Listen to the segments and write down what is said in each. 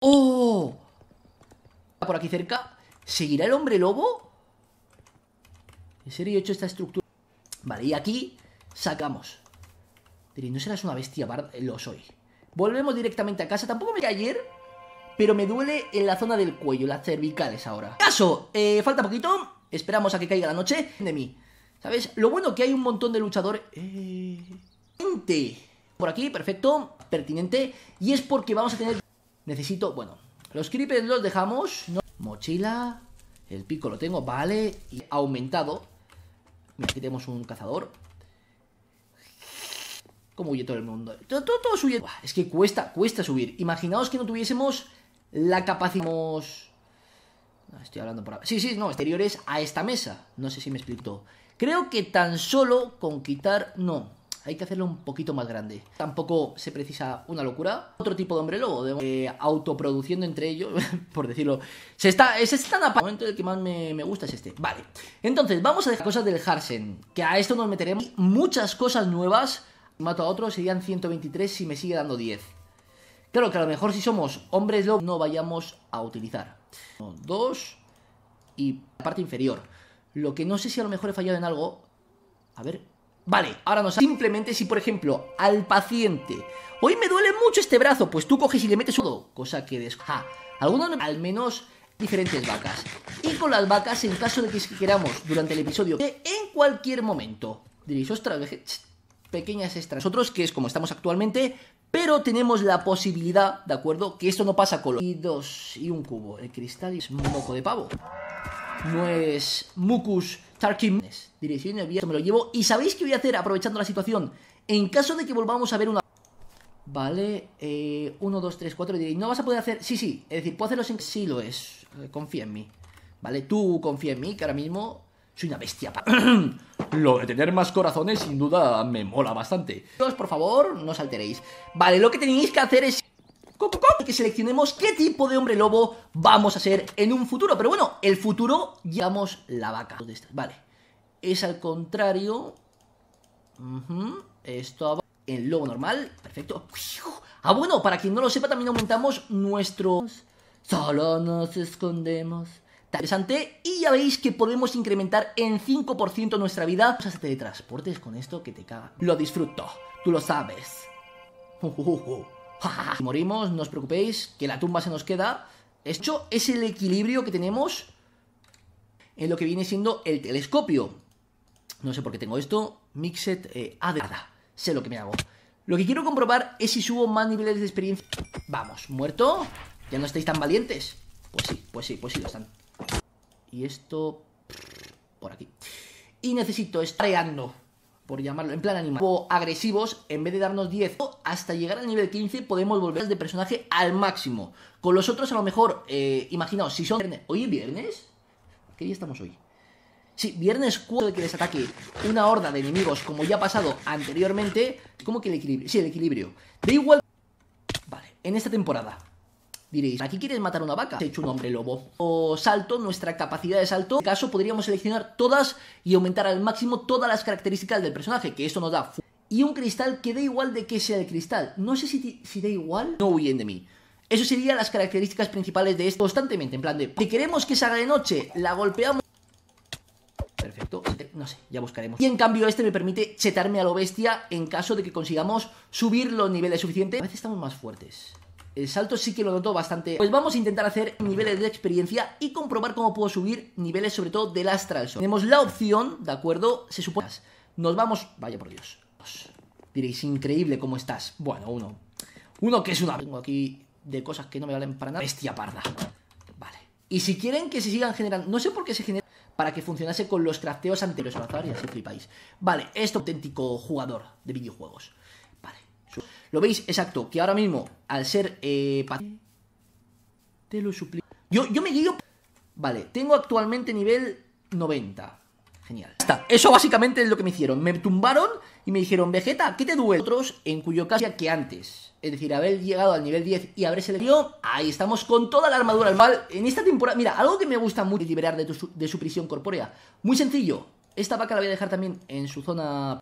¡Oh! Por aquí cerca. ¿Seguirá el hombre lobo? ¿En serio he hecho esta estructura? Vale, y aquí sacamos. Pero no serás una bestia, Lo soy. Volvemos directamente a casa. Tampoco me caí ayer, pero me duele en la zona del cuello, las cervicales ahora. Caso, eh, falta poquito. Esperamos a que caiga la noche de mí. ¿Sabes? Lo bueno que hay un montón de luchadores... Eh... Por aquí, perfecto, pertinente. Y es porque vamos a tener Necesito, bueno, los creepers los dejamos. No. Mochila, el pico lo tengo, vale, y aumentado. Mira, aquí tenemos un cazador. ¿Cómo huye todo el mundo? Todo, todo, Es que cuesta, cuesta subir. Imaginaos que no tuviésemos la capacidad... Estoy hablando por... Sí, sí, no, exteriores a esta mesa. No sé si me explico. Creo que tan solo con quitar... No, hay que hacerlo un poquito más grande. Tampoco se precisa una locura. Otro tipo de hombre lobo, eh, autoproduciendo entre ellos, por decirlo. Se está, se están El momento del que más me, gusta es este. Vale. Entonces, vamos a dejar cosas del Harsen, que a esto nos meteremos. muchas cosas nuevas. Mato a otro, serían 123 si me sigue dando 10. Claro que a lo mejor si somos hombres lobo no vayamos a utilizar. dos y la parte inferior. Lo que no sé si a lo mejor he fallado en algo. A ver, Vale, ahora no Simplemente si, por ejemplo, al paciente... Hoy me duele mucho este brazo, pues tú coges y le metes todo. Cosa que des... algunos al menos diferentes vacas. Y con las vacas, en caso de que queramos, durante el episodio, eh, en cualquier momento. Diréis, ostras, pequeñas extras. Nosotros, que es como estamos actualmente, pero tenemos la posibilidad, ¿de acuerdo? Que esto no pasa con los... Y dos, y un cubo. El cristal es moco de pavo. No es mucus Tarkin. Dirección abierto, me lo llevo. ¿Y sabéis qué voy a hacer aprovechando la situación? En caso de que volvamos a ver una... Vale, 1, 2, 3, 4, no vas a poder hacer... Sí, sí, es decir, puedo hacerlo sin... Sí, lo es, eh, confía en mí. Vale, tú confía en mí, que ahora mismo soy una bestia. lo de tener más corazones sin duda me mola bastante. Por favor, no os alteréis. Vale, lo que tenéis que hacer es y que seleccionemos qué tipo de hombre lobo vamos a ser en un futuro. Pero bueno, el futuro llevamos la vaca. Vale, es al contrario. Esto abajo. En lobo normal, perfecto. Ah, bueno, para quien no lo sepa, también aumentamos nuestros... Solo nos escondemos. Interesante. Y ya veis que podemos incrementar en 5% nuestra vida. a de teletransportes con esto que te caga. Lo disfruto, tú lo sabes. Si morimos, no os preocupéis, que la tumba se nos queda. Esto es el equilibrio que tenemos en lo que viene siendo el telescopio. No sé por qué tengo esto. Mixed eh, nada. Sé lo que me hago. Lo que quiero comprobar es si subo más niveles de experiencia. Vamos, muerto. Ya no estáis tan valientes. Pues sí, pues sí, pues sí lo están. Y esto... Por aquí. Y necesito estar por llamarlo en plan animal, o agresivos, en vez de darnos 10, hasta llegar al nivel 15 podemos volver de personaje al máximo. Con los otros a lo mejor, eh, imaginaos, si son... ¿Hoy es viernes? ¿Qué día estamos hoy? Sí, viernes 4 de que les ataque una horda de enemigos, como ya ha pasado anteriormente, ¿cómo que el equilibrio? Sí, el equilibrio. de igual... Vale, en esta temporada, Diréis, ¿aquí quieres matar una vaca? He hecho un hombre lobo. O salto, nuestra capacidad de salto. En este caso podríamos seleccionar todas y aumentar al máximo todas las características del personaje, que esto nos da... Y un cristal que da igual de que sea el cristal. No sé si, si da igual. No huyen de mí. Eso serían las características principales de esto constantemente, en plan de... Si queremos que salga de noche, la golpeamos... Perfecto, no sé, ya buscaremos. Y en cambio este me permite chetarme a lo bestia en caso de que consigamos subir los niveles suficientes. A veces estamos más fuertes. El salto sí que lo noto bastante. Pues vamos a intentar hacer niveles de experiencia y comprobar cómo puedo subir niveles, sobre todo de Astral Sword. Tenemos la opción, ¿de acuerdo? Se supone... Nos vamos... Vaya por Dios. Diréis, increíble cómo estás. Bueno, uno. Uno que es una... Tengo aquí de cosas que no me valen para nada. Bestia parda. Vale. Y si quieren que se sigan generando... No sé por qué se genera... para que funcionase con los crafteos anteriores a y así flipáis. Vale, esto auténtico jugador de videojuegos. Lo veis, exacto, que ahora mismo, al ser... Eh, te lo suplico. Yo, yo me guío... Vale, tengo actualmente nivel 90. Genial. Está. Eso básicamente es lo que me hicieron. Me tumbaron y me dijeron, Vegeta, ¿qué te duele? Otros, en cuyo caso ya que antes. Es decir, haber llegado al nivel 10 y haber seleccionado. Ahí estamos con toda la armadura. al Mal, en esta temporada. Mira, algo que me gusta mucho liberar de, de su prisión corpórea. Muy sencillo. Esta vaca la voy a dejar también en su zona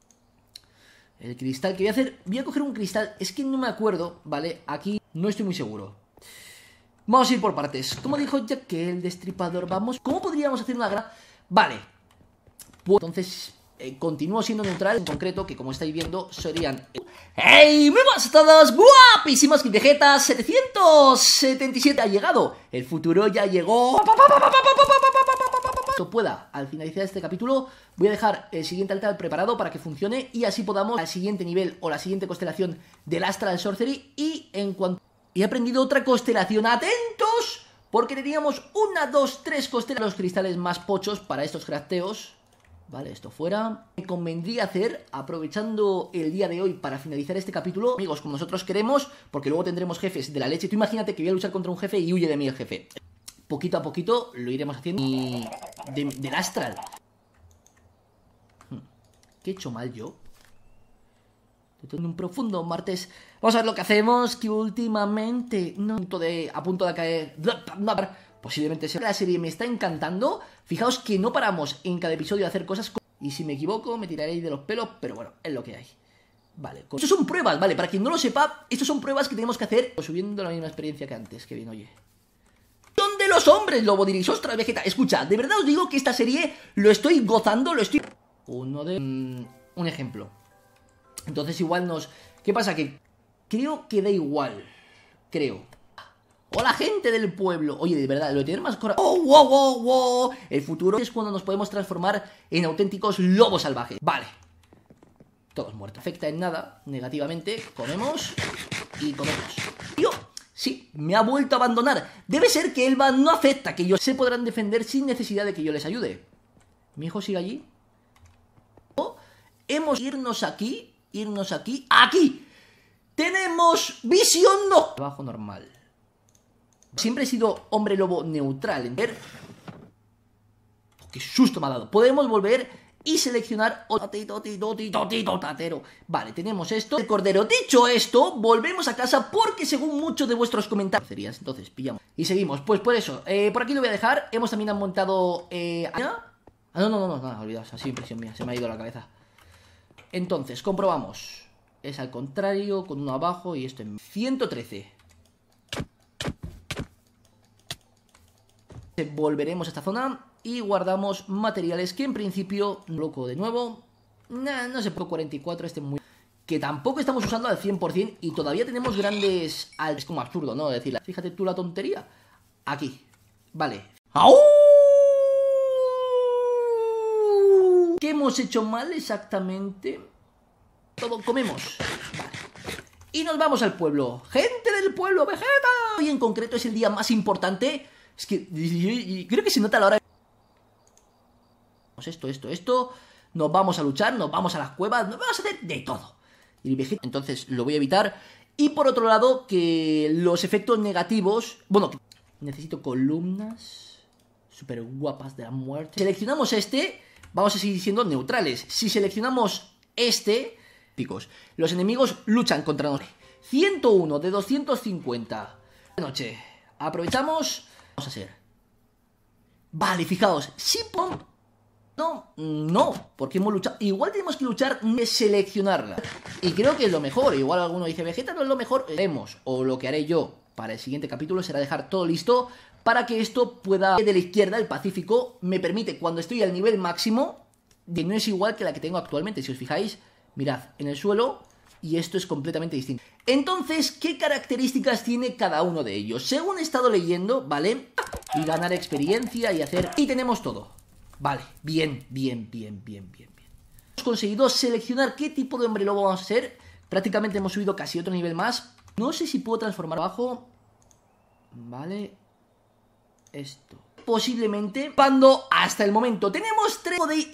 el cristal que voy a hacer... Voy a coger un cristal. Es que no me acuerdo, ¿vale? Aquí no estoy muy seguro. Vamos a ir por partes. Como dijo Jack que el destripador, vamos... ¿Cómo podríamos hacer una gran... Vale. Pues, entonces... Eh, continúo siendo neutral, en concreto, que como estáis viendo, serían... ¡Hey! ¡Muy buenas a todos! ¡Guapísimas quintejetas! ¡777 ha llegado! ¡El futuro ya llegó! esto pueda. Al finalizar este capítulo voy a dejar el siguiente altar preparado para que funcione y así podamos al siguiente nivel o la siguiente constelación del Astral Sorcery y en cuanto... he aprendido otra constelación, ¡atentos! Porque teníamos una, dos, tres constelaciones, los cristales más pochos para estos crafteos. Vale, esto fuera. Me convendría hacer, aprovechando el día de hoy para finalizar este capítulo, amigos, como nosotros queremos, porque luego tendremos jefes de la leche. Tú imagínate que voy a luchar contra un jefe y huye de mí el jefe poquito a poquito lo iremos haciendo y del astral. Hmm. ¿Qué he hecho mal yo? un profundo martes. Vamos a ver lo que hacemos, que últimamente no, de, a punto de caer... Posiblemente sea la serie me está encantando. Fijaos que no paramos en cada episodio de hacer cosas... Y si me equivoco, me tiraréis de los pelos, pero bueno, es lo que hay. Vale, con... Estos son pruebas, vale, para quien no lo sepa, estos son pruebas que tenemos que hacer subiendo la misma experiencia que antes. Que bien, oye hombres, lobo, diréis, ostras vegeta. Escucha, de verdad os digo que esta serie lo estoy gozando, lo estoy... Uno de... Mm, un ejemplo. Entonces igual nos... ¿Qué pasa? Que creo que da igual. Creo. Hola gente del pueblo. Oye, de verdad, lo tener más corazón. ¡Oh, wow, wow, wow! El futuro es cuando nos podemos transformar en auténticos lobos salvajes. Vale. Todos muertos. Afecta en nada, negativamente. Comemos y comemos. Sí, me ha vuelto a abandonar. Debe ser que Elba no acepta que ellos se podrán defender sin necesidad de que yo les ayude. Mi hijo sigue allí. O hemos irnos aquí, irnos aquí, aquí. Tenemos visión no. Trabajo normal. Siempre he sido hombre lobo neutral. Ver. ¡Qué susto me ha dado! Podemos volver y seleccionar otro Vale, tenemos esto. El cordero, dicho esto, volvemos a casa porque según muchos de vuestros comentarios... Entonces, pillamos. Y seguimos. Pues por eso, eh, por aquí lo voy a dejar. Hemos también montado... Eh, ah, no, no, no, no, no, olvidaos. Así impresión mía, se me ha ido la cabeza. Entonces, comprobamos. Es al contrario, con uno abajo y esto en 113. Volveremos a esta zona y guardamos materiales que en principio, loco de nuevo, no sé, por 44 este muy... Que tampoco estamos usando al 100% y todavía tenemos grandes... Es como absurdo, ¿no? Decirla. Fíjate tú la tontería. Aquí. Vale. ¡Au! ¿Qué hemos hecho mal exactamente? Todo comemos. Y nos vamos al pueblo. ¡Gente del pueblo, Vegeta! Hoy en concreto es el día más importante. Es que creo que se nota la hora. Pues esto, esto, esto, nos vamos a luchar, nos vamos a las cuevas, nos vamos a hacer de todo. Y entonces lo voy a evitar. Y por otro lado, que los efectos negativos, bueno, necesito columnas super guapas de la muerte. Seleccionamos este, vamos a seguir siendo neutrales. Si seleccionamos este, picos, los enemigos luchan contra nosotros. 101 de 250. noche. Aprovechamos. Vamos a hacer. Vale, fijaos. Si no, no, porque hemos luchado. Igual tenemos que luchar de mm, seleccionarla. Y creo que es lo mejor. Igual alguno dice, Vegeta no es lo mejor. Haremos, eh, o lo que haré yo para el siguiente capítulo será dejar todo listo para que esto pueda... De la izquierda, el Pacífico, me permite, cuando estoy al nivel máximo, que no es igual que la que tengo actualmente. Si os fijáis, mirad, en el suelo y esto es completamente distinto. Entonces, ¿qué características tiene cada uno de ellos? Según he estado leyendo, ¿vale? Y ganar experiencia y hacer... Y tenemos todo. Vale, bien, bien, bien, bien, bien. bien. Hemos conseguido seleccionar qué tipo de hombre lobo vamos a hacer Prácticamente hemos subido casi otro nivel más. No sé si puedo transformar abajo. Vale. Esto. Posiblemente. Cuando hasta el momento tenemos tres de...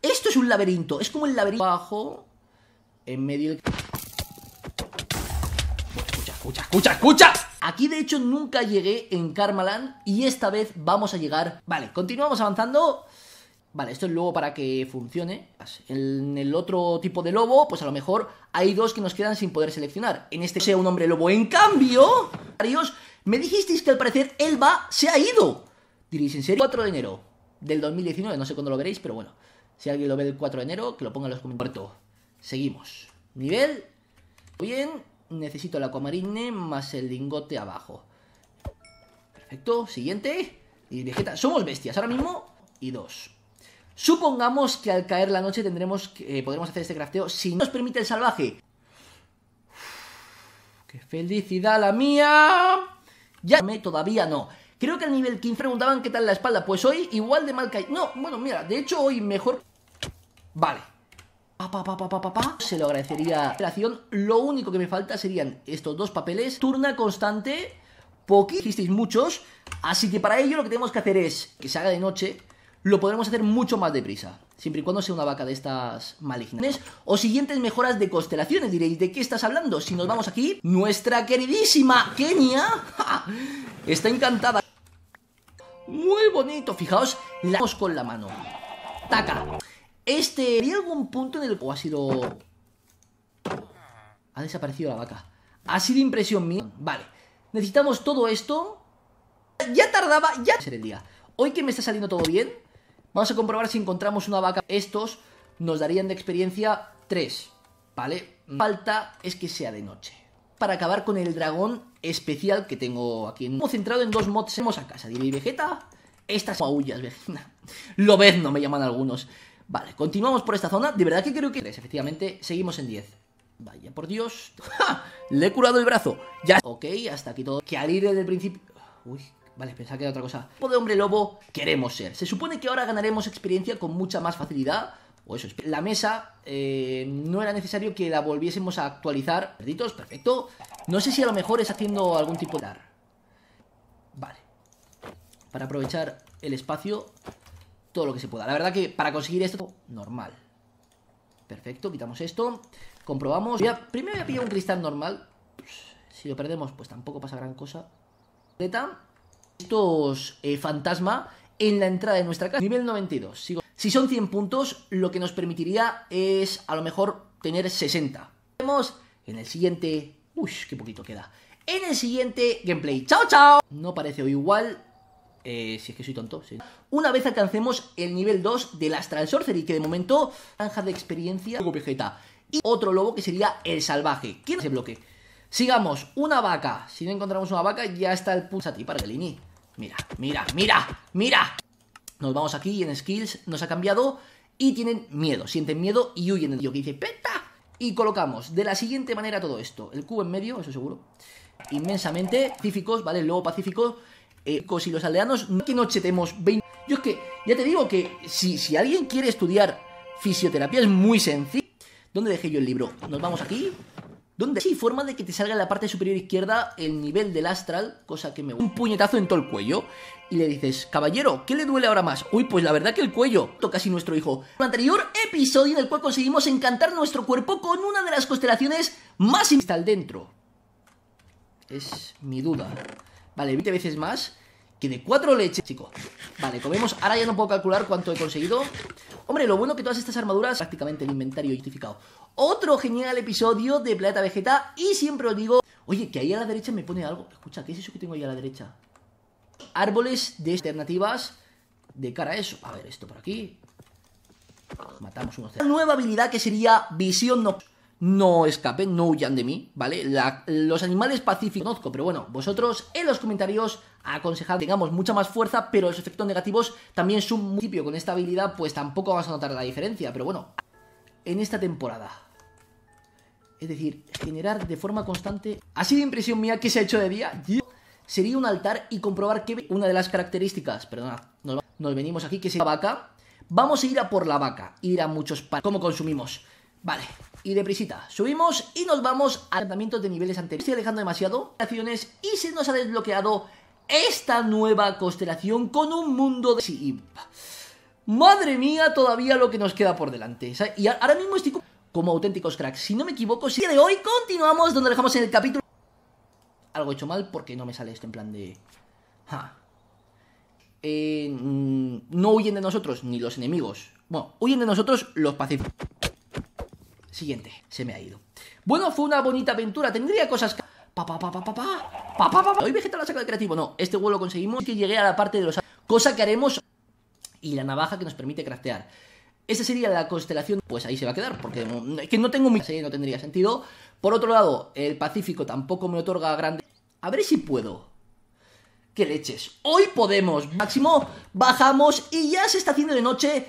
Esto es un laberinto. Es como el laberinto abajo. En medio del escucha, escucha, escucha. Aquí de hecho nunca llegué en Karmaland y esta vez vamos a llegar. Vale, continuamos avanzando. Vale, esto es luego para que funcione. En el otro tipo de lobo, pues a lo mejor hay dos que nos quedan sin poder seleccionar. En este sea un hombre lobo. En cambio, Dios, me dijisteis que al parecer Elba se ha ido. Diréis, ¿en serio? 4 de enero del 2019, no sé cuándo lo veréis, pero bueno. Si alguien lo ve el 4 de enero, que lo ponga en los comentarios. Seguimos. Nivel. Muy bien. Necesito la comarine más el lingote abajo. Perfecto, siguiente. Y Vegeta, somos bestias ahora mismo y dos. Supongamos que al caer la noche tendremos que, eh, podremos hacer este crafteo si nos permite el salvaje. ¡Qué felicidad la mía! Ya me todavía no. Creo que al nivel 15 preguntaban qué tal la espalda. Pues hoy igual de mal caí... No, bueno, mira, de hecho hoy mejor... Vale, Pa, se lo agradecería la Lo único que me falta serían estos dos papeles. Turna constante, Poquito, hicisteis muchos. Así que para ello lo que tenemos que hacer es que se haga de noche. Lo podremos hacer mucho más deprisa. Siempre y cuando sea una vaca de estas malignas. O siguientes mejoras de constelaciones. Diréis, ¿de qué estás hablando? Si nos vamos aquí, nuestra queridísima Kenia está encantada. Muy bonito. Fijaos, la con la mano. Taca. Este, ¿hay algún punto en el que ha sido... Ha desaparecido la vaca. Ha sido impresión mía. Vale. Necesitamos todo esto. Ya tardaba, ya... Ser el día. Hoy que me está saliendo todo bien, vamos a comprobar si encontramos una vaca. Estos nos darían de experiencia 3, ¿vale? Falta es que sea de noche. Para acabar con el dragón especial que tengo aquí. Hemos centrado en dos mods. Hemos a casa, y Vegeta. Estas ¡Lo ves! No me llaman algunos. Vale, continuamos por esta zona. De verdad que creo que... Efectivamente, seguimos en 10. Vaya, por Dios. ¡Ja! Le he curado el brazo. Ya. Ok, hasta aquí todo. Que al ir desde el principio... Uy, Vale, pensaba que era otra cosa. tipo de hombre lobo queremos ser? Se supone que ahora ganaremos experiencia con mucha más facilidad. O eso, la mesa eh, no era necesario que la volviésemos a actualizar. Perditos, perfecto. No sé si a lo mejor es haciendo algún tipo de Vale. Para aprovechar el espacio todo lo que se pueda. La verdad que para conseguir esto, normal. Perfecto, quitamos esto. Comprobamos. primero voy a pillar un cristal normal. si lo perdemos, pues tampoco pasa gran cosa. Estos eh, fantasma en la entrada de nuestra casa. Nivel 92. Si son 100 puntos, lo que nos permitiría es a lo mejor tener 60. Vemos en el siguiente... Uy, qué poquito queda. En el siguiente gameplay. ¡Chao, chao! No parece igual, eh, si es que soy tonto, sí. Una vez alcancemos el nivel 2 del Astral Sorcery, que de momento, granja de experiencia, Y otro lobo que sería el salvaje. ¿Quién se bloque? Sigamos, una vaca. Si no encontramos una vaca, ya está el pulsa ti para Galini. Mira, mira, mira, mira. Nos vamos aquí en skills nos ha cambiado y tienen miedo, sienten miedo y huyen el tío que dice ¡Peta! Y colocamos de la siguiente manera todo esto. El cubo en medio, eso seguro. Inmensamente, pacíficos, ¿vale? El lobo pacífico Ecos eh, y los aldeanos no que noche tenemos 20... Yo es que, ya te digo que si, si alguien quiere estudiar fisioterapia es muy sencillo. ¿Dónde dejé yo el libro? Nos vamos aquí. ¿Dónde? Sí, forma de que te salga en la parte superior izquierda el nivel del astral, cosa que me Un puñetazo en todo el cuello. Y le dices, caballero, ¿qué le duele ahora más? Uy, pues la verdad que el cuello. Toca así nuestro hijo. Un anterior episodio en el cual conseguimos encantar nuestro cuerpo con una de las constelaciones más... Está dentro. Es mi duda vale 20 veces más que de cuatro leches, chicos. Vale, comemos. Ahora ya no puedo calcular cuánto he conseguido. Hombre, lo bueno que todas estas armaduras, prácticamente el inventario justificado. Otro genial episodio de Planeta Vegeta. Y siempre os digo, oye, que ahí a la derecha me pone algo. Escucha, ¿qué es eso que tengo ahí a la derecha? Árboles de alternativas de cara a eso. A ver, esto por aquí. Matamos unos. Una nueva habilidad que sería visión no no escapen, no huyan de mí, ¿vale? los animales pacíficos conozco, pero bueno, vosotros en los comentarios aconsejad tengamos mucha más fuerza, pero los efectos negativos también son un con esta habilidad, pues tampoco vas a notar la diferencia, pero bueno, en esta temporada. Es decir, generar de forma constante. Así de impresión mía que se ha hecho de día. Sería un altar y comprobar que una de las características, perdona nos, venimos aquí, que es la vaca. Vamos a ir a por la vaca, ir a muchos para ¿Cómo consumimos? Vale, y deprisita. Subimos y nos vamos a tratamientos de niveles anteriores. Estoy alejando demasiado. Acciones y se nos ha desbloqueado esta nueva constelación con un mundo de... madre mía, todavía lo que nos queda por delante. Y ahora mismo estoy como auténticos cracks. Si no me equivoco, si de hoy continuamos donde dejamos en el capítulo... Algo hecho mal porque no me sale esto en plan de... Eh, mm, no huyen de nosotros ni los enemigos. Bueno, huyen de nosotros los pacíficos. Siguiente, se me ha ido. Bueno, fue una bonita aventura, tendría cosas que... Pa, pa, pa, pa, pa, Hoy Vegeta la saca de creativo, no, este huevo lo conseguimos que llegué a la parte de los... Cosa que haremos... Y la navaja que nos permite craftear. Esa sería la constelación, pues ahí se va a quedar, porque que no tengo mi no tendría sentido. Por otro lado, el Pacífico tampoco me otorga grande. A ver si puedo. ¡Qué leches! Hoy podemos, máximo, bajamos y ya se está haciendo de noche.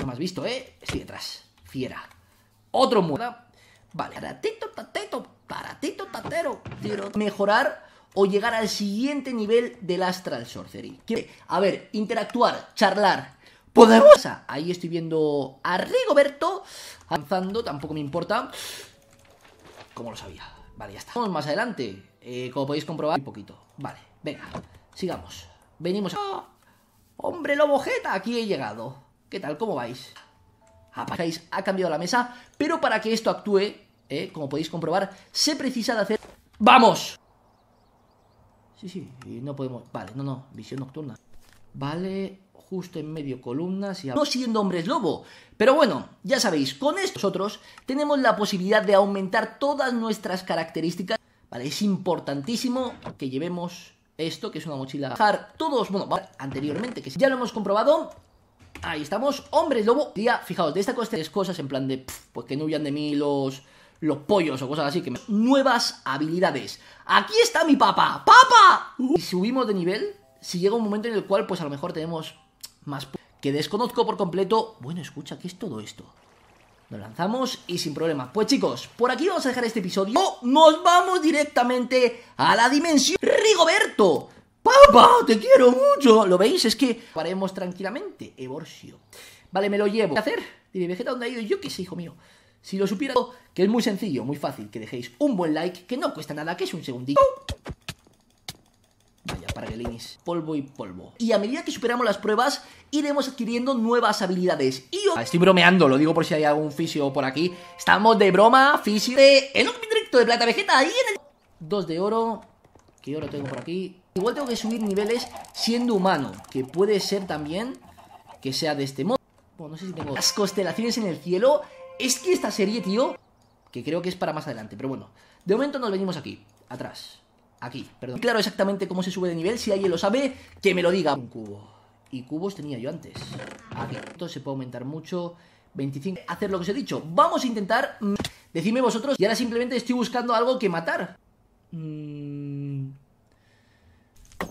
No me has visto, ¿eh? Estoy detrás. Fiera. Otro muerto. Vale, Para tateto, paratito tatero. Tiro. Mejorar o llegar al siguiente nivel del Astral Sorcery. A ver, interactuar, charlar. poderosa Ahí estoy viendo a Rigoberto avanzando, tampoco me importa. ¿Cómo lo sabía. Vale, ya está. Vamos más adelante. Eh, como podéis comprobar, un poquito. Vale, venga, sigamos. Venimos a... ¡Oh! ¡Hombre lobo Jeta! Aquí he llegado. ¿Qué tal? ¿Cómo vais? Apagáis, ha cambiado la mesa, pero para que esto actúe, eh, como podéis comprobar, se precisa de hacer... ¡Vamos! Sí, sí, y no podemos... Vale, no, no, visión nocturna. Vale, justo en medio columnas y... No siendo hombres lobo. Pero bueno, ya sabéis, con esto nosotros tenemos la posibilidad de aumentar todas nuestras características. Vale, es importantísimo que llevemos esto, que es una mochila... Dejar todos, bueno, anteriormente, que ya lo hemos comprobado, Ahí estamos, hombres, lobo. Día, fijaos, de esta cosa tres cosas en plan de, pues que no huyan de mí los, los pollos o cosas así. que Nuevas habilidades. Aquí está mi papa. ¡Papa! Y subimos de nivel, si llega un momento en el cual, pues a lo mejor tenemos más... Que desconozco por completo... Bueno, escucha, ¿qué es todo esto? Lo lanzamos y sin problemas. Pues chicos, por aquí vamos a dejar este episodio. ¡Oh! Nos vamos directamente a la dimensión Rigoberto. PAPA te quiero mucho! ¿Lo veis? Es que paremos tranquilamente. Eborcio. Vale, me lo llevo. ¿Qué hacer? Dime Vegeta, ¿dónde ha ido? Yo qué sé, hijo mío. Si lo supiera que es muy sencillo, muy fácil, que dejéis un buen like, que no cuesta nada, que es un segundito. Vaya, parguelinis. Polvo y polvo. Y a medida que superamos las pruebas, iremos adquiriendo nuevas habilidades. Y ah, Estoy bromeando, lo digo por si hay algún fisio por aquí. Estamos de broma, fisio En un directo de plata vegeta, ahí en el... Dos de oro. ¿Qué oro tengo por aquí? Igual tengo que subir niveles siendo humano, que puede ser también que sea de este modo. Bueno, no sé si tengo las constelaciones en el cielo. Es que esta serie, tío, que creo que es para más adelante, pero bueno. De momento nos venimos aquí, atrás. Aquí, perdón. Claro exactamente cómo se sube de nivel, si alguien lo sabe, que me lo diga. Un cubo. Y cubos tenía yo antes. Aquí. Esto se puede aumentar mucho. 25. Hacer lo que os he dicho. Vamos a intentar... Mm, decidme vosotros. Y ahora simplemente estoy buscando algo que matar. Mmm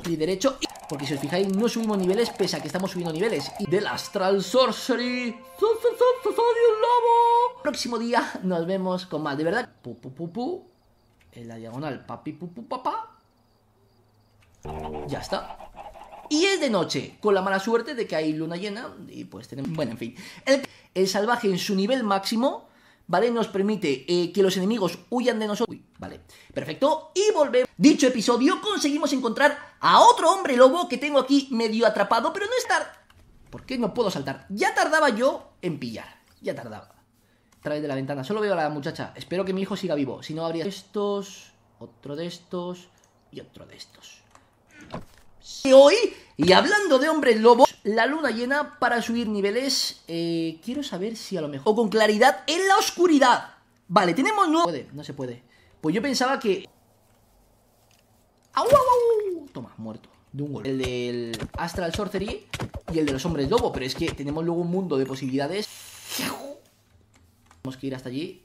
y derecho Porque si os fijáis, no subimos niveles pese a que estamos subiendo niveles. Y del Astral Sorcery. lobo! Próximo día nos vemos con más. De verdad. Pu, pu, pu, pu. En la diagonal. Papi, pu, pu, papá. Ya está. Y es de noche, con la mala suerte de que hay luna llena y pues tenemos... Bueno, en fin. El, salvaje en su nivel máximo, ¿vale? Nos permite eh, que los enemigos huyan de nosotros. vale. Perfecto. Y volvemos. Dicho episodio conseguimos encontrar a otro hombre lobo que tengo aquí medio atrapado, pero no es ¿Por qué no puedo saltar? Ya tardaba yo en pillar. Ya tardaba. A través de la ventana. Solo veo a la muchacha. Espero que mi hijo siga vivo. Si no, habría estos, otro de estos y otro de estos. Y hoy, y hablando de hombres lobos, la luna llena para subir niveles. Eh, quiero saber si a lo mejor. O con claridad en la oscuridad. Vale, tenemos nuevo. No se puede. Pues yo pensaba que. ¡Au, au, au! toma, muerto. De un golpe. El del Astral Sorcery y el de los hombres lobo. Pero es que tenemos luego un mundo de posibilidades. Tenemos que ir hasta allí.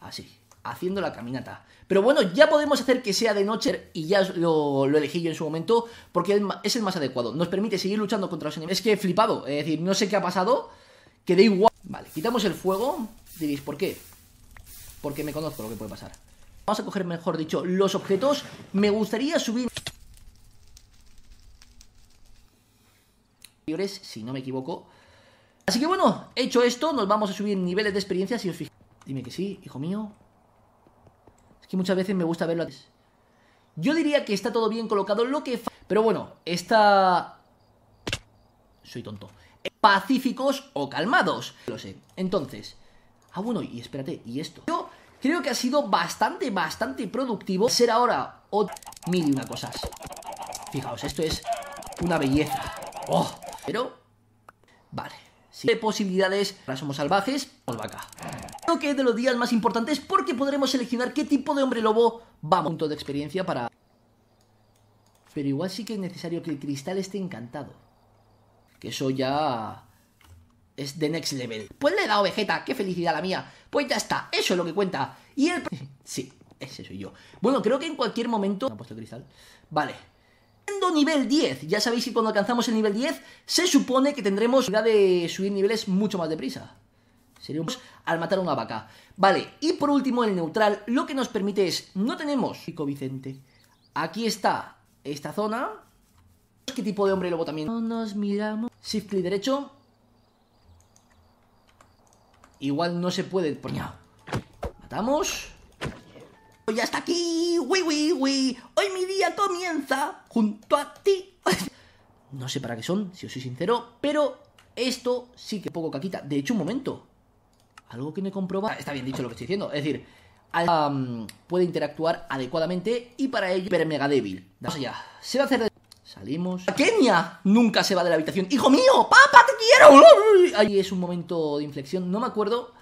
Así. Haciendo la caminata. Pero bueno, ya podemos hacer que sea de noche. Y ya lo, lo elegí yo en su momento. Porque es el más adecuado. Nos permite seguir luchando contra los enemigos. Es que he flipado. Es decir, no sé qué ha pasado. Que da igual. Vale, quitamos el fuego. Diréis, ¿por qué? Porque me conozco lo que puede pasar. Vamos a coger, mejor dicho, los objetos. Me gustaría subir si no me equivoco. Así que bueno, hecho esto, nos vamos a subir niveles de experiencia si os fijáis. Dime que sí, hijo mío. Es que muchas veces me gusta verlo antes. Yo diría que está todo bien colocado, lo que... Pero bueno, está... Soy tonto. Pacíficos o calmados. Lo sé. Entonces... Ah, bueno, y espérate, ¿y esto? Yo creo que ha sido bastante, bastante productivo ser ahora mil y una cosas. Fijaos, esto es una belleza. ¡Oh! Pero, vale. Si hay posibilidades, ahora somos salvajes, pues vaca. Creo que es de los días más importantes porque podremos seleccionar qué tipo de hombre lobo vamos. Punto de experiencia para... Pero igual sí que es necesario que el cristal esté encantado. Que eso ya... Es de next level. Pues le he dado Vegeta, qué felicidad la mía. Pues ya está, eso es lo que cuenta. Y el... sí, ese soy yo. Bueno, creo que en cualquier momento... ¿Me ha puesto cristal? Vale nivel 10. Ya sabéis que cuando alcanzamos el nivel 10 se supone que tendremos la de subir niveles mucho más deprisa. Seríamos al matar a una vaca. Vale, y por último el neutral lo que nos permite es, no tenemos Pico Vicente. Aquí está esta zona. ¿Qué tipo de hombre lobo también? nos miramos. Shift clic derecho. Igual no se puede. Matamos. Ya está aquí. ¡Wii, wii, wii! mi día comienza junto a ti. no sé para qué son, si os soy sincero, pero esto sí que poco caquita. De hecho, un momento. Algo que me comproba Está bien dicho lo que estoy diciendo. Es decir, puede interactuar adecuadamente y para ello pero mega débil. Vamos allá. Se va a hacer de... Salimos. ¡Kenia! Nunca se va de la habitación. ¡Hijo mío! ¡Papá, te quiero! Ahí es un momento de inflexión. No me acuerdo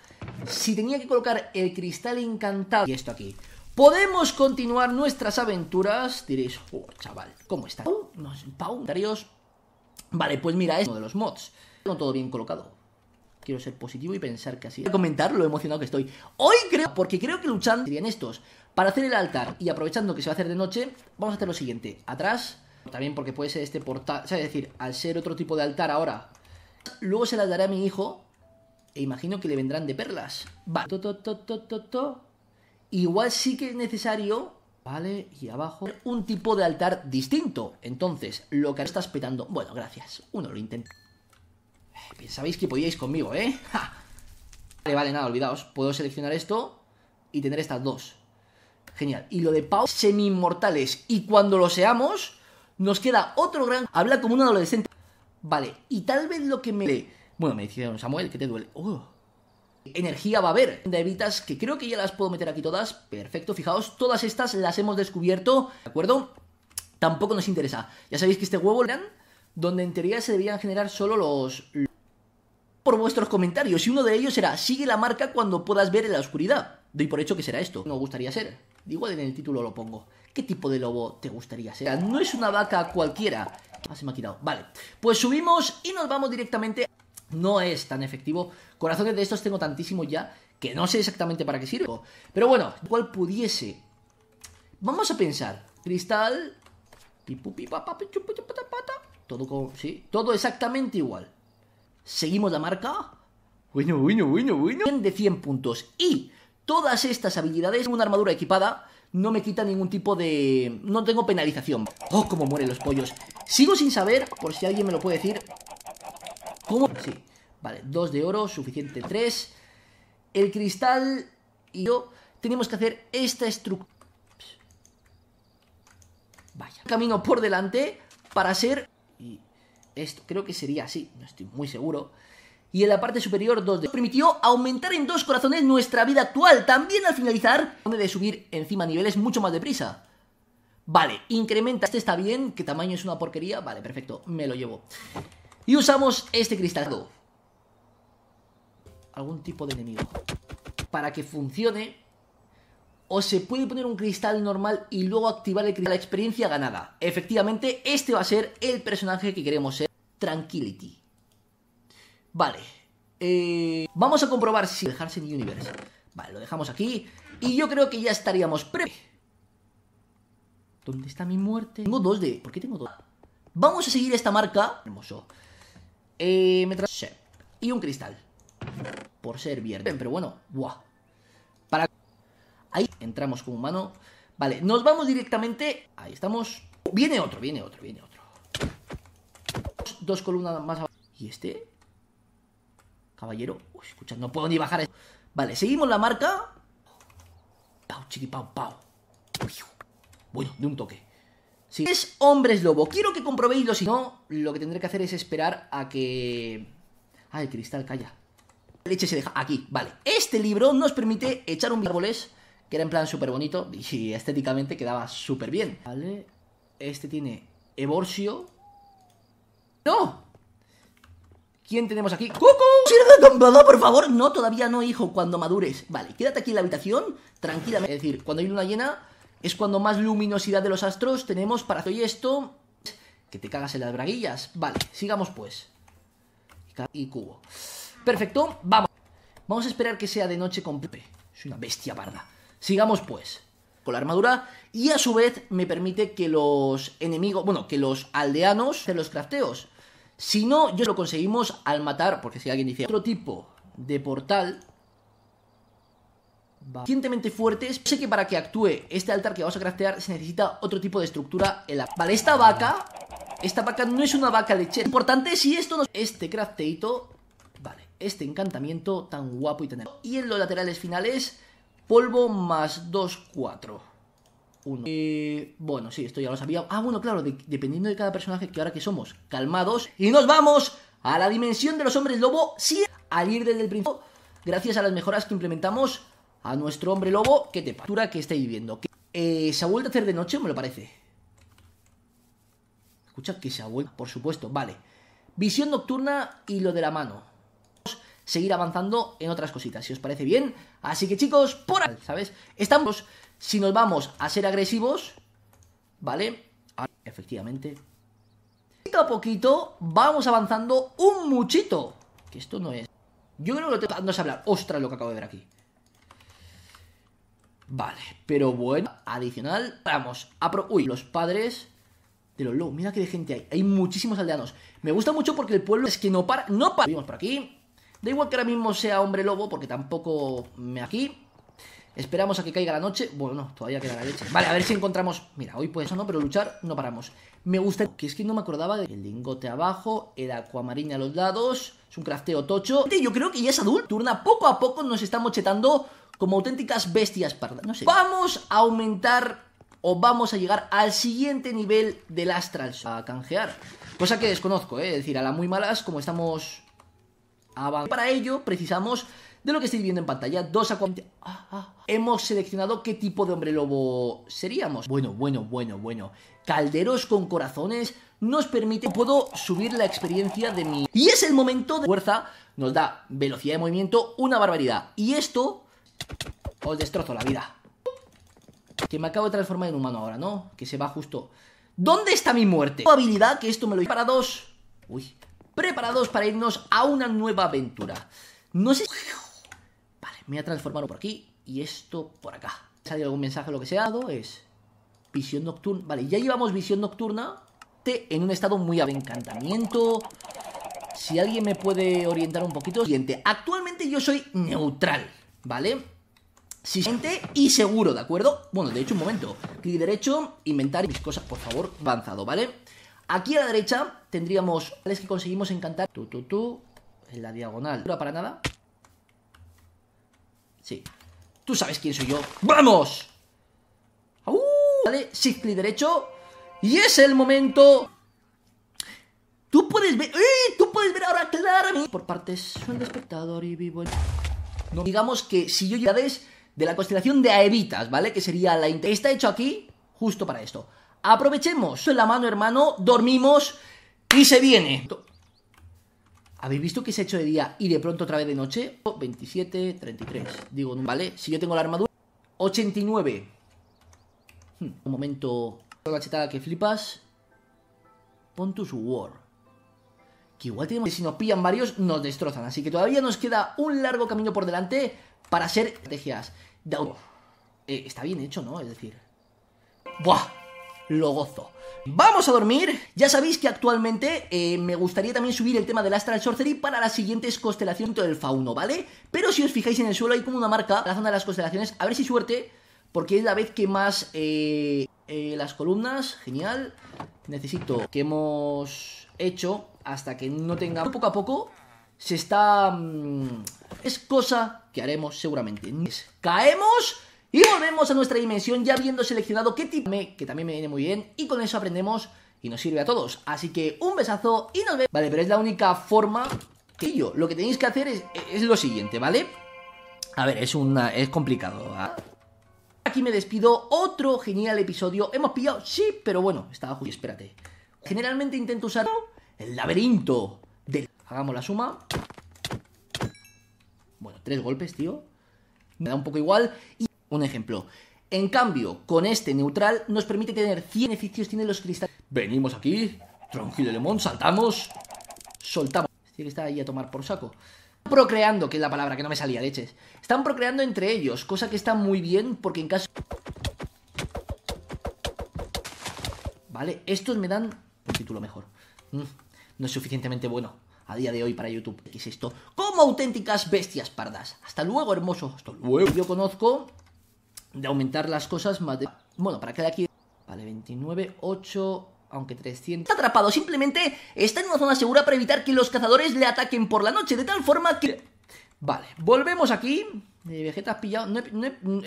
si tenía que colocar el cristal encantado y esto aquí. Podemos continuar nuestras aventuras. Diréis, oh, chaval, ¿cómo está? Pau, Pau, Vale, pues mira, es uno de los mods. Con todo bien colocado. Quiero ser positivo y pensar que así. Voy a comentar lo emocionado que estoy. Hoy creo, porque creo que luchando serían estos. Para hacer el altar y aprovechando que se va a hacer de noche, vamos a hacer lo siguiente. Atrás, también porque puede ser este portal. Es decir, al ser otro tipo de altar ahora. Luego se las daré a mi hijo. E imagino que le vendrán de perlas. Va. To, to, to, igual sí que es necesario, ¿vale? Y abajo, un tipo de altar distinto. Entonces, lo que estás petando... Bueno, gracias, uno lo intenta. Pensabais que podíais conmigo, ¿eh? Vale, vale, nada, olvidaos. Puedo seleccionar esto y tener estas dos. Genial. Y lo de Pau, semi-inmortales. Y cuando lo seamos, nos queda otro gran... Habla como un adolescente. Vale, y tal vez lo que me... Bueno, me dice Samuel, que te duele. Oh, energía va a haber. De que creo que ya las puedo meter aquí todas. Perfecto, fijaos, todas estas las hemos descubierto, ¿de acuerdo? Tampoco nos interesa. Ya sabéis que este huevo eran donde en teoría se debían generar solo los por vuestros comentarios y uno de ellos era, sigue la marca cuando puedas ver en la oscuridad. Doy por hecho que será esto. No gustaría ser. Igual en el título lo pongo. ¿Qué tipo de lobo te gustaría ser? No es una vaca cualquiera. Ah, se me ha quitado. Vale. Pues subimos y nos vamos directamente no es tan efectivo. Corazones de estos tengo tantísimos ya que no sé exactamente para qué sirvo. Pero bueno, igual pudiese... Vamos a pensar. Cristal... Todo con... Sí, todo exactamente igual. Seguimos la marca. Bueno, bueno, bueno, bueno. De 100 puntos. Y todas estas habilidades, una armadura equipada, no me quita ningún tipo de... No tengo penalización. Oh, cómo mueren los pollos. Sigo sin saber, por si alguien me lo puede decir, ¿Cómo? Sí. Vale, dos de oro, suficiente 3. El cristal y yo tenemos que hacer esta estructura. Vaya. Camino por delante para ser... Y esto creo que sería así, no estoy muy seguro. Y en la parte superior dos de... Permitió aumentar en dos corazones nuestra vida actual. También al finalizar, de subir encima niveles mucho más deprisa. Vale, incrementa. Este está bien, que tamaño es una porquería. Vale, perfecto, me lo llevo. Y usamos este cristal. Algún tipo de enemigo. Para que funcione. O se puede poner un cristal normal y luego activar el cristal. La experiencia ganada. Efectivamente, este va a ser el personaje que queremos ser. Tranquility. Vale. Eh, vamos a comprobar si dejarse en Universe. Vale, lo dejamos aquí. Y yo creo que ya estaríamos pre... ¿Dónde está mi muerte? Tengo dos de... ¿Por qué tengo dos? Vamos a seguir esta marca. Hermoso. Eh, Y un cristal. Por ser viernes. Pero bueno, guau. Para... Ahí entramos con humano. Vale, nos vamos directamente... Ahí estamos. Viene otro, viene otro, viene otro. Dos, columnas más abajo. ¿Y este? Caballero. Uy, escucha, no puedo ni bajar. Vale, seguimos la marca. Pau, chiqui, pau, pau. Bueno, de un toque. Si es hombres lobo, quiero que comprobéislo. Si no, lo que tendré que hacer es esperar a que... Ah, el cristal, calla. Leche se deja aquí, vale. Este libro nos permite echar un árboles, que era en plan súper bonito y estéticamente quedaba súper bien. Vale, este tiene eborsio ¡No! ¿Quién tenemos aquí? ¡Cucu! ¡Sirve por favor! No, todavía no, hijo, cuando madures. Vale, quédate aquí en la habitación, tranquilamente. Es decir, cuando hay una llena, es cuando más luminosidad de los astros tenemos para hacer esto. Que te cagas en las braguillas. Vale, sigamos pues. Y cubo. Perfecto, vamos. Vamos a esperar que sea de noche completa. Es una bestia parda. Sigamos pues con la armadura y a su vez me permite que los enemigos, bueno, que los aldeanos hacen los crafteos. Si no, yo lo conseguimos al matar, porque si alguien dice otro tipo de portal, suficientemente fuertes. Sé que para que actúe este altar que vamos a craftear se necesita otro tipo de estructura en la... Vale, esta vaca... Esta vaca no es una vaca lechera. Importante si esto no... Este crafteito... Vale, este encantamiento tan guapo y tan... Y en los laterales finales, polvo más 2, 4. 1. Eh, bueno, sí, esto ya lo sabía. Ah, bueno, claro, dependiendo de cada personaje que ahora que somos calmados. Y nos vamos a la dimensión de los hombres lobo. Sí, al ir desde el principio, gracias a las mejoras que implementamos, a nuestro hombre lobo. ¿Qué te pasa? que estáis viviendo? Eh, ¿Se ha vuelto a hacer de noche? Me lo parece. Escucha que se ha vuelto, por supuesto. Vale. Visión nocturna y lo de la mano. Vamos seguir avanzando en otras cositas, si os parece bien. Así que chicos, por ahí, ¿sabes? Estamos, si nos vamos a ser agresivos, ¿vale? Ah, efectivamente. Poquito a poquito vamos avanzando un muchito. Que esto no es... Yo creo que lo tengo... No hablar. Ostras lo que acabo de ver aquí. Vale, pero bueno, adicional, vamos, apro... Uy, los padres de los lobos, mira qué de gente hay, hay muchísimos aldeanos. Me gusta mucho porque el pueblo es que no para, no para. Vivimos por aquí, da igual que ahora mismo sea hombre lobo, porque tampoco me aquí... Esperamos a que caiga la noche. Bueno, no, todavía queda la leche. Vale, a ver si encontramos... Mira, hoy puede eso no, pero luchar no paramos. Me gusta... Que es que no me acordaba del El lingote abajo, el acuamarina a los lados... Es un crafteo tocho. Yo creo que ya es adulto. Turna poco a poco nos está mochetando como auténticas bestias pardas. No sé. Vamos a aumentar o vamos a llegar al siguiente nivel del astral a canjear. Cosa que desconozco, ¿eh? es decir, a la muy malas, como estamos avanzando. Para ello precisamos de lo que estáis viendo en pantalla, dos a ah, ah. Hemos seleccionado qué tipo de hombre lobo seríamos. Bueno, bueno, bueno, bueno. Calderos con corazones nos permite... Puedo subir la experiencia de mi... Y es el momento de fuerza. Nos da velocidad de movimiento, una barbaridad. Y esto os destrozo la vida Que me acabo de transformar en humano ahora, ¿no? Que se va justo ¿Dónde está mi muerte? Habilidad que esto me lo... Preparados Uy Preparados para irnos a una nueva aventura No sé... Vale, me ha transformado por aquí Y esto por acá Sale algún mensaje lo que sea dado Es... Visión nocturna Vale, ya llevamos visión nocturna en un estado muy de encantamiento. Si alguien me puede orientar un poquito. Siguiente. Actualmente yo soy neutral, ¿vale? Siguiente y seguro, ¿de acuerdo? Bueno, de hecho, un momento. Clic derecho, inventar mis cosas, por favor, avanzado, ¿vale? Aquí a la derecha tendríamos es que conseguimos encantar. Tu, tu, tu. En la diagonal. no para nada? Sí. Tú sabes quién soy yo. ¡Vamos! ¡Uh! Vale, sí, clic derecho. Y es el momento. Tú puedes ver. ¡Eh! Tú puedes ver ahora claramente. Por partes, soy el espectador y vivo No. Digamos que si yo ves de la constelación de Aevitas, ¿vale? Que sería la... Está hecho aquí justo para esto. Aprovechemos la mano, hermano, dormimos y se viene. ¿Habéis visto que se ha hecho de día y de pronto otra vez de noche? 27, 33, digo, ¿vale? Si yo tengo la armadura... 89. Hmm, un momento... Toda la chetada que flipas. Pontus War. Que igual tenemos... Si nos pillan varios, nos destrozan. Así que todavía nos queda un largo camino por delante para hacer estrategias de eh, está bien hecho, ¿no? Es decir, ¡buah! Lo gozo. Vamos a dormir. Ya sabéis que actualmente eh, me gustaría también subir el tema del Astral Sorcery para las siguientes constelaciones del fauno, ¿vale? Pero si os fijáis en el suelo hay como una marca la zona de las constelaciones. A ver si suerte, porque es la vez que más eh, las columnas. Genial. Necesito que hemos hecho hasta que no tenga... Poco a poco se está... Mm, es cosa que haremos seguramente. Caemos y volvemos a nuestra dimensión ya habiendo seleccionado qué tipo que también me viene muy bien y con eso aprendemos y nos sirve a todos. Así que un besazo y nos vemos. Vale, pero es la única forma que yo. Lo que tenéis que hacer es, lo siguiente, ¿vale? A ver, es, una, es complicado. Aquí me despido. Otro genial episodio. Hemos pillado, sí, pero bueno, estaba justo. Espérate. Generalmente intento usar el laberinto del... Hagamos la suma. Bueno, tres golpes, tío. Me da un poco igual. Y un ejemplo. En cambio, con este neutral nos permite tener 100 beneficios, tiene los cristales. Venimos aquí, tranquilo saltamos, soltamos. Tiene este que está ahí a tomar por saco. Procreando, que es la palabra que no me salía, leches. Están procreando entre ellos, cosa que está muy bien porque en caso... Vale, estos me dan un título mejor. Mm, no es suficientemente bueno a día de hoy para YouTube. ¿Qué es esto? Como auténticas bestias pardas. Hasta luego, hermoso. Hasta luego. Yo conozco de aumentar las cosas más de... Bueno, para de aquí Vale, 29, 8... Aunque 300... Está atrapado, simplemente está en una zona segura para evitar que los cazadores le ataquen por la noche, de tal forma que... Vale, volvemos aquí. Eh, Vegeta ha pillado... No, no,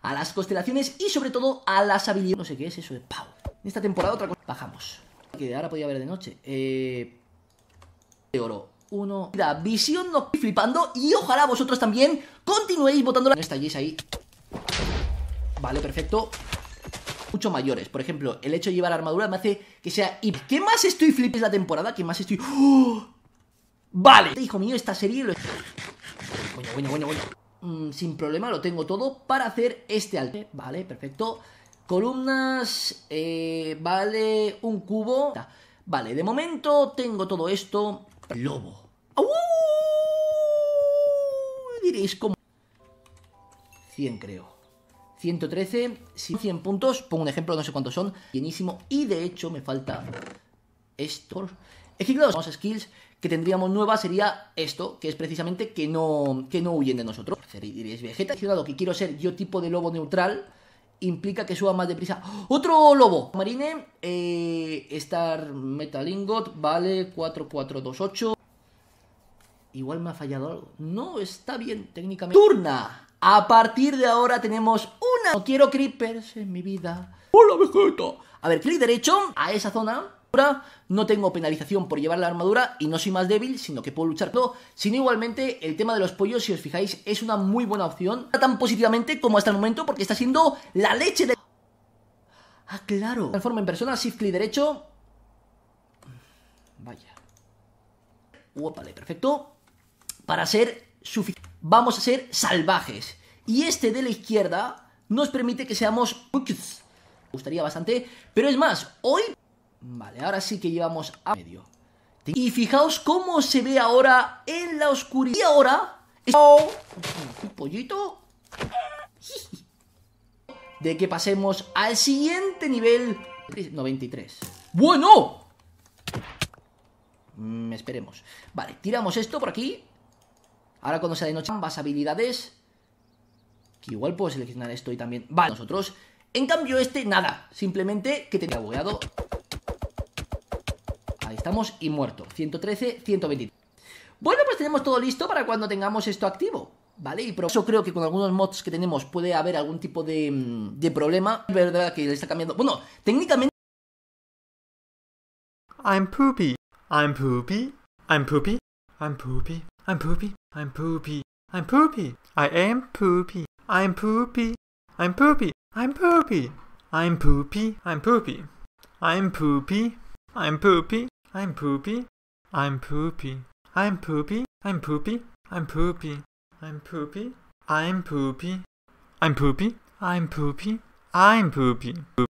a las constelaciones y sobre todo a las habilidades... No sé qué es eso de Pau. En esta temporada otra cosa... Bajamos. Que ahora podía haber de noche. Eh de oro. Uno. Mira, visión no flipando y ojalá vosotros también continuéis votando la estalléis ahí. Vale, perfecto. Mucho mayores. Por ejemplo, el hecho de llevar armadura me hace que sea... ¿Y qué más estoy Es la temporada? ¿Qué más estoy...? ¡Oh! Vale. Hijo mío, esta serie... Lo... Coño, coño, coño, coño. sin problema lo tengo todo para hacer este alto. Vale, perfecto. Columnas... Eh, vale, un cubo. Vale, de momento tengo todo esto lobo. Diréis como 100 creo. 113, si 100 puntos, pongo un ejemplo, no sé cuántos son, Bienísimo. Y de hecho me falta esto. Es que claro, skills que tendríamos nuevas sería esto, que es precisamente que no, que no huyen de nosotros. diréis, Vegeta, lo que quiero ser yo tipo de lobo neutral, implica que suba más deprisa. Otro lobo. Marine, eh, Star Metalingot, vale 4428. Igual me ha fallado algo. No, está bien técnicamente. Turna. A partir de ahora tenemos una... No quiero creepers en mi vida. Hola, viejito! A ver, clic derecho a esa zona no tengo penalización por llevar la armadura y no soy más débil, sino que puedo luchar. No, sino igualmente el tema de los pollos, si os fijáis, es una muy buena opción, No tan positivamente como hasta el momento, porque está siendo la leche de... Ah, claro. Transforma en persona, shift clic derecho. Vaya. perfecto. Para ser suficiente. Vamos a ser salvajes. Y este de la izquierda nos permite que seamos... Me gustaría bastante. Pero es más, hoy Vale, ahora sí que llevamos a medio. Y fijaos cómo se ve ahora en la oscuridad. Y ahora... Es... ¿Un pollito? De que pasemos al siguiente nivel... 93. ¡Bueno! Mm, esperemos. Vale, tiramos esto por aquí. Ahora cuando sea de noche, ambas habilidades. Que igual puedo seleccionar esto y también... Vale, nosotros... En cambio este, nada. Simplemente que tenía bugueado y muerto. 113, 123. Bueno, pues tenemos todo listo para cuando tengamos esto activo. ¿Vale? Y por eso creo que con algunos mods que tenemos puede haber algún tipo de, de problema. Es verdad que le está cambiando. Bueno, técnicamente. I'm poopy. I'm poopy. I'm poopy. I'm poopy. I'm poopy. I'm poopy. I'm poopy. I am poopy. I'm poopy. I'm poopy. I'm poopy. I'm poopy. I'm poopy. I'm poopy. I'm poopy. I'm poopy. I'm poopy. I'm poopy. I'm poopy. I'm poopy. I'm poopy. I'm poopy. I'm poopy. I'm poopy. I'm poopy.